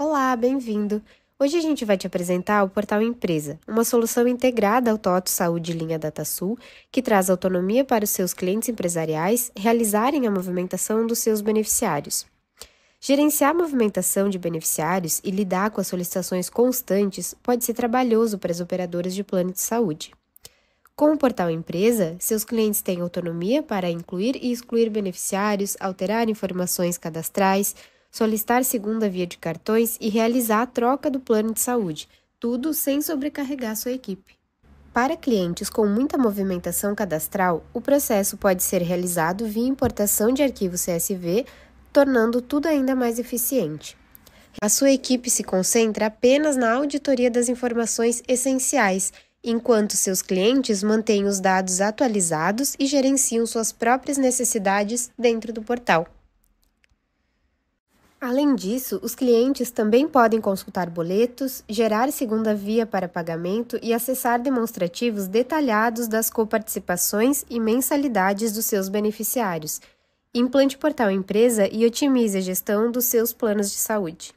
Olá, bem-vindo! Hoje a gente vai te apresentar o Portal Empresa, uma solução integrada ao TOTO Saúde Linha DataSul, que traz autonomia para os seus clientes empresariais realizarem a movimentação dos seus beneficiários. Gerenciar a movimentação de beneficiários e lidar com as solicitações constantes pode ser trabalhoso para as operadoras de plano de saúde. Com o portal Empresa, seus clientes têm autonomia para incluir e excluir beneficiários, alterar informações cadastrais, solicitar segunda via de cartões e realizar a troca do plano de saúde, tudo sem sobrecarregar sua equipe. Para clientes com muita movimentação cadastral, o processo pode ser realizado via importação de arquivo CSV, tornando tudo ainda mais eficiente. A sua equipe se concentra apenas na auditoria das informações essenciais, enquanto seus clientes mantêm os dados atualizados e gerenciam suas próprias necessidades dentro do portal. Além disso, os clientes também podem consultar boletos, gerar segunda via para pagamento e acessar demonstrativos detalhados das coparticipações e mensalidades dos seus beneficiários. Implante Portal Empresa e otimize a gestão dos seus planos de saúde.